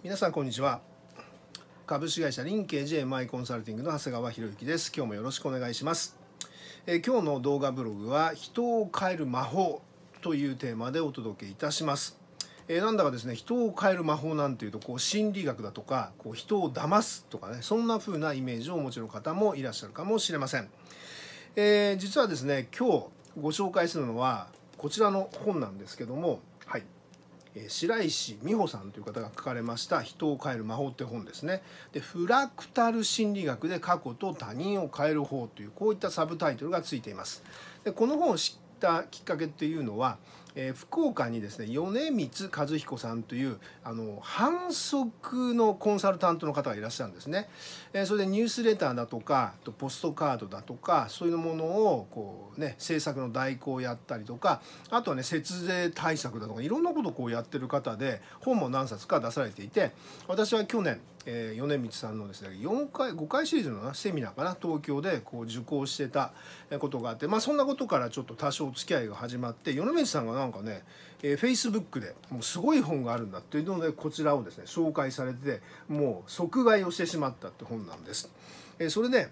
皆さんこんにちは株式会社リンケージ MI コンサルティングの長谷川博之です今日もよろしくお願いします、え今日の動画ブログは人を変える魔法というテーマでお届けいたしますえなんだかですね人を変える魔法なんていうとこう心理学だとかこう人を騙すとかねそんな風なイメージをお持ちの方もいらっしゃるかもしれません、えー、実はですね今日ご紹介するのはこちらの本なんですけども、はい白石美穂さんという方が書かれました「人を変える魔法」って本ですね。で「フラクタル心理学で過去と他人を変える方」というこういったサブタイトルがついています。でこの本を知ったきっかけっていうのはえー、福岡にですね米光和彦さんというあの反則のコンサルタントの方がいらっしゃるんですね、えー、それでニュースレターだとかとポストカードだとかそういうものをこうね制作の代行をやったりとかあとはね節税対策だとかいろんなことをこうやってる方で本も何冊か出されていて私は去年えー、米光さんのですね4回5回シリーズのセミナーかな東京でこう受講してたことがあって、まあ、そんなことからちょっと多少付き合いが始まって米光さんがなんかね、えー、Facebook でもうすごい本があるんだっていうのでこちらをですね紹介されてもう即買いをしてしまったって本なんです。えー、それで、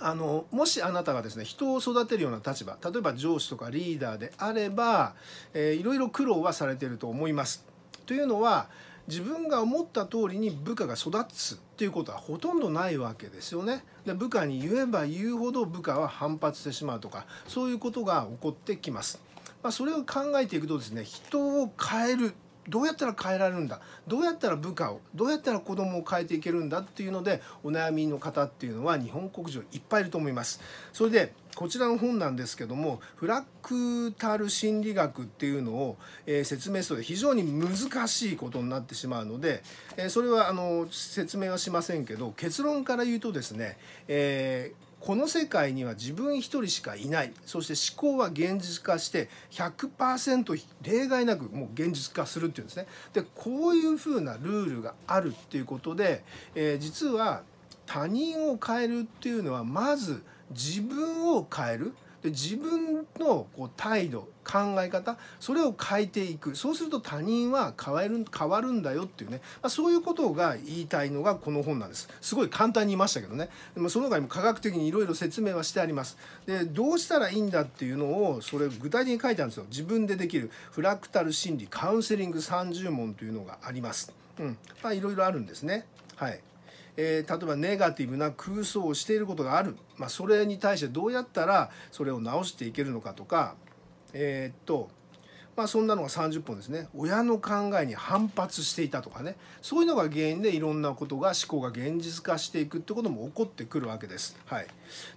あのもしあなたがですね人を育てるような立場例えば上司とかリーダーであれば、えー、いろいろ苦労はされてると思います。というのは、自分が思った通りに部下が育つっていうことはほとんどないわけですよね。で部下に言えば言うほど部下は反発してしまうとかそういうことが起こってきます。まあ、それを考えていくとですね人を変えるどうやったら変えられるんだどうやったら部下をどうやったら子供を変えていけるんだっていうのでお悩みの方っていうのは日本国中いっぱいいると思います。それでこちらの本なんですけどもフラクタル心理学っていうのを、えー、説明するで非常に難しいことになってしまうので、えー、それはあの説明はしませんけど結論から言うとですね、えーこの世界には自分一人しかいないそして思考は現実化して100%例外なくもう現実化するっていうんですねでこういうふうなルールがあるっていうことで、えー、実は他人を変えるっていうのはまず自分を変えるで自分のこう態度考え方それを変えていくそうすると他人は変わる変わるんだよっていうね、まあ、そういうことが言いたいのがこの本なんですすごい簡単に言いましたけどねでもその他にも科学的にいろいろ説明はしてありますでどうしたらいいんだっていうのをそれ具体的に書いてあるんですよ自分でできるフラクタル心理カウンセリング30問というのがありますうんまあいろいろあるんですねはいえー、例えばネガティブな空想をしていることがある、まあ、それに対してどうやったらそれを直していけるのかとかえー、っとまあ、そんなのが30本ですね親の考えに反発していたとかねそういうのが原因でいろんなことが思考が現実化していくってことも起こってくるわけです。はい、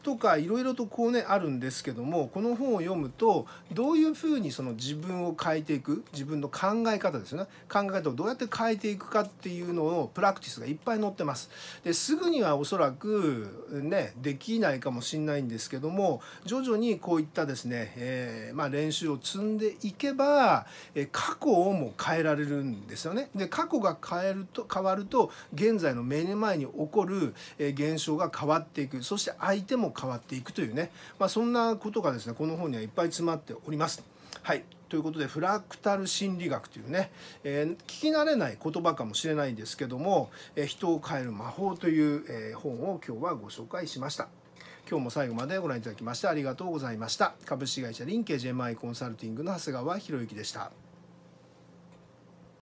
とかいろいろとこうねあるんですけどもこの本を読むとどういうふうにその自分を変えていく自分の考え方ですよね考え方をどうやって変えていくかっていうのをプラクティスがいっぱい載ってます。ですぐにはおそらくねできないかもしれないんですけども徐々にこういったですね、えー、まあ、練習を積んでいけばえ過去をも変えられるんですよね。で過去が変えると変わると現在の目の前に起こる、え現象が変わっていくそして相手も変わっていくというね、まあ、そんなことがですねこの本にはいっぱい詰まっております。はいということでフラクタル心理学というね、えー、聞き慣れない言葉かもしれないんですけども、え人を変える魔法という、え本を今日はご紹介しました。今日も最後までご覧いただきましてありがとうございました株式会社リンケージ・ m i コンサルティングの長谷川博之でした